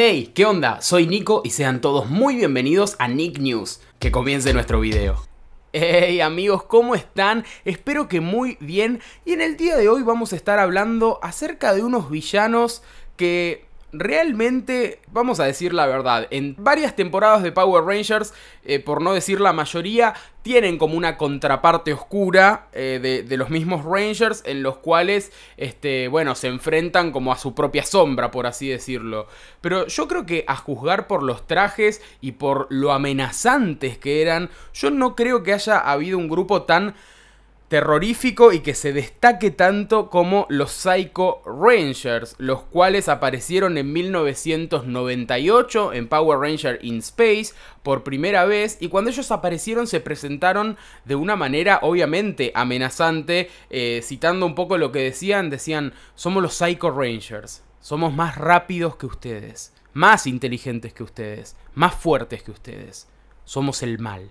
Hey, ¿qué onda? Soy Nico y sean todos muy bienvenidos a Nick News. Que comience nuestro video. Hey amigos, ¿cómo están? Espero que muy bien. Y en el día de hoy vamos a estar hablando acerca de unos villanos que realmente, vamos a decir la verdad, en varias temporadas de Power Rangers, eh, por no decir la mayoría, tienen como una contraparte oscura eh, de, de, los mismos Rangers, en los cuales, este, bueno, se enfrentan como a su propia sombra, por así decirlo. Pero yo creo que a juzgar por los trajes y por lo amenazantes que eran, yo no creo que haya habido un grupo tan terrorífico y que se destaque tanto como los Psycho Rangers, los cuales aparecieron en 1998 en Power Ranger in Space por primera vez y cuando ellos aparecieron se presentaron de una manera obviamente amenazante, eh, citando un poco lo que decían, decían, somos los Psycho Rangers, somos más rápidos que ustedes, más inteligentes que ustedes, más fuertes que ustedes, somos el mal.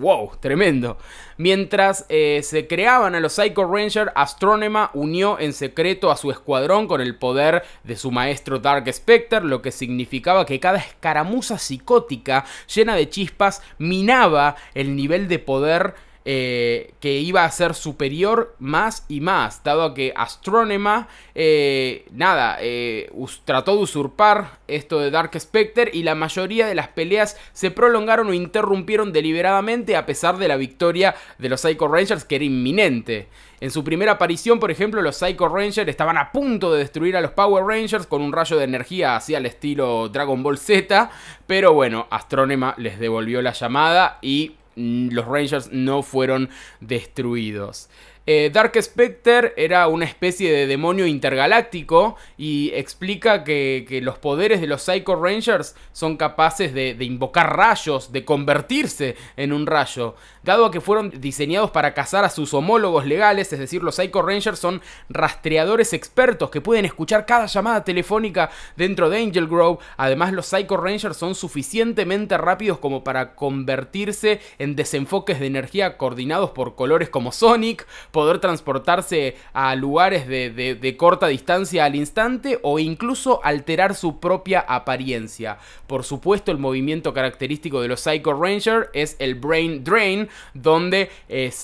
Wow, tremendo. Mientras eh, se creaban a los Psycho Rangers, Astronema unió en secreto a su escuadrón con el poder de su maestro Dark Specter, lo que significaba que cada escaramuza psicótica llena de chispas minaba el nivel de poder eh, que iba a ser superior más y más, dado que Astronema eh, nada, eh, trató de usurpar esto de Dark Specter y la mayoría de las peleas se prolongaron o interrumpieron deliberadamente a pesar de la victoria de los Psycho Rangers que era inminente. En su primera aparición, por ejemplo, los Psycho Rangers estaban a punto de destruir a los Power Rangers con un rayo de energía así al estilo Dragon Ball Z, pero bueno, Astronema les devolvió la llamada y Mm, los Rangers no fueron destruidos. Eh, Dark Specter era una especie de demonio intergaláctico y explica que, los poderes de los Psycho Rangers son capaces de, de, invocar rayos, de convertirse en un rayo. Dado a que fueron diseñados para cazar a sus homólogos legales, es decir, los Psycho Rangers son rastreadores expertos que pueden escuchar cada llamada telefónica dentro de Angel Grove. Además, los Psycho Rangers son suficientemente rápidos como para convertirse en desenfoques de energía coordinados por colores como Sonic, poder transportarse a lugares de, de, corta distancia al instante o incluso alterar su propia apariencia. Por supuesto, el movimiento característico de los Psycho Ranger es el Brain Drain, donde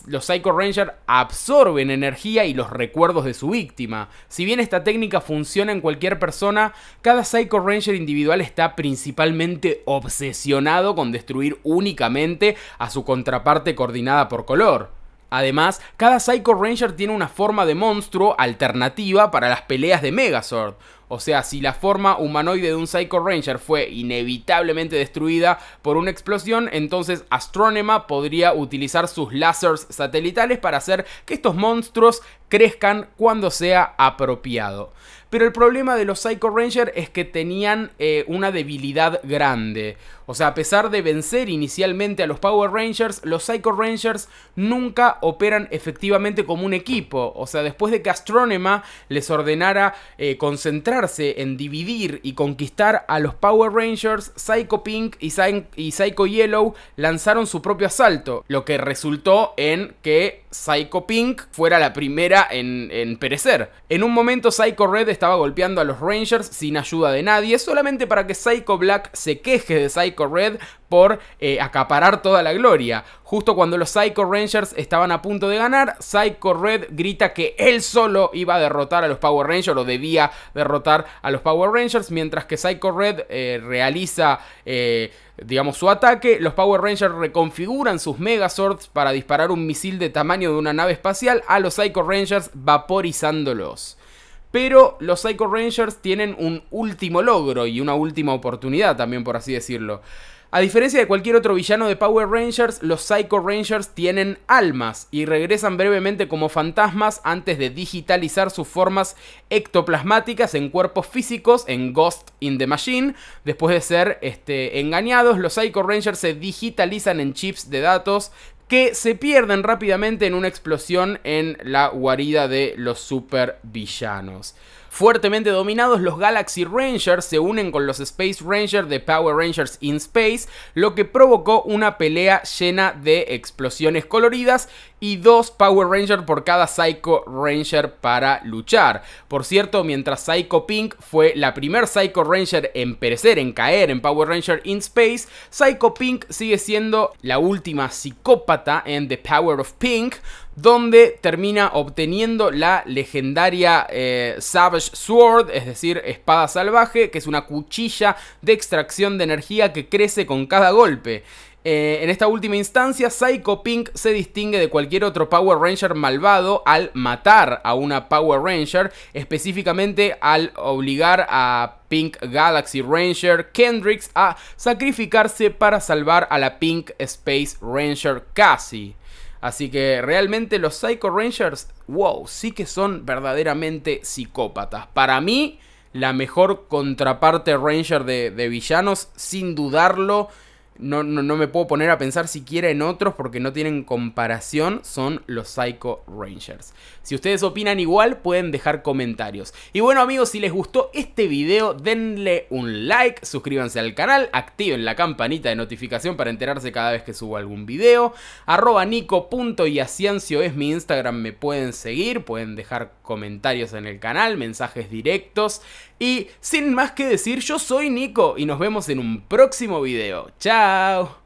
los Psycho Ranger absorben energía y los recuerdos de su víctima. Si bien esta técnica funciona en cualquier persona, cada Psycho Ranger individual está principalmente obsesionado con destruir únicamente a su contraparte coordinada por color. Además, cada Psycho Ranger tiene una forma de monstruo alternativa para las peleas de Megazord, o sea, si la forma humanoide de un Psycho Ranger fue inevitablemente destruida por una explosión, entonces Astronema podría utilizar sus lásers satelitales para hacer que estos monstruos crezcan cuando sea apropiado. Pero el problema de los Psycho Rangers es que tenían eh, una debilidad grande. O sea, a pesar de vencer inicialmente a los Power Rangers, los Psycho Rangers nunca operan efectivamente como un equipo. O sea, después de que Astronema les ordenara eh, concentrar en dividir y conquistar a los Power Rangers, Psycho Pink y, Psycho Yellow lanzaron su propio asalto, lo que resultó en que Psycho Pink fuera la primera en, perecer. En un momento Psycho Red estaba golpeando a los Rangers sin ayuda de nadie, solamente para que Psycho Black se queje de Psycho Red por eh, acaparar toda la gloria. Justo cuando los Psycho Rangers estaban a punto de ganar, Psycho Red grita que él solo iba a derrotar a los Power Rangers o debía derrotar a los Power Rangers, mientras que Psycho Red eh, realiza eh, digamos, su ataque, los Power Rangers reconfiguran sus Megazords para disparar un misil de tamaño de una nave espacial a los Psycho Rangers vaporizándolos. Pero los Psycho Rangers tienen un último logro y una última oportunidad también, por así decirlo. A diferencia de cualquier otro villano de Power Rangers, los Psycho Rangers tienen almas y regresan brevemente como fantasmas antes de digitalizar sus formas ectoplasmáticas en cuerpos físicos en Ghost in the Machine. Después de ser este, engañados, los Psycho Rangers se digitalizan en chips de datos que se pierden rápidamente en una explosión en la guarida de los supervillanos. Fuertemente dominados, los Galaxy Rangers se unen con los Space Rangers de Power Rangers in Space, lo que provocó una pelea llena de explosiones coloridas y dos Power RANGERS por cada Psycho Ranger para luchar. Por cierto, mientras Psycho Pink fue la primer Psycho Ranger en perecer, en caer en Power Ranger in Space, Psycho Pink sigue siendo la última psicópata en The Power of Pink, donde termina obteniendo la legendaria eh, Savage Sword, es decir, espada salvaje, que es una cuchilla de extracción de energía que crece con cada golpe. Eh, en esta última instancia, Psycho Pink se distingue de cualquier otro Power Ranger malvado al matar a una Power Ranger, específicamente al obligar a Pink Galaxy Ranger Kendricks a sacrificarse para salvar a la Pink Space Ranger Cassie. Así que realmente los Psycho Rangers, wow, sí que son verdaderamente psicópatas. Para mí, la mejor contraparte Ranger de, villanos, sin dudarlo, no, me puedo poner a pensar siquiera en otros porque no tienen comparación, son los Psycho Rangers. Si ustedes opinan igual, pueden dejar comentarios. Y bueno amigos, si les gustó este video, denle un like, suscríbanse al canal, activen la campanita de notificación para enterarse cada vez que subo algún video. Arroba nico.yaciencio es mi Instagram, me pueden seguir, pueden dejar comentarios en el canal, mensajes directos. Y sin más que decir, yo soy Nico y nos vemos en un próximo video. ¡Chao! Ciao.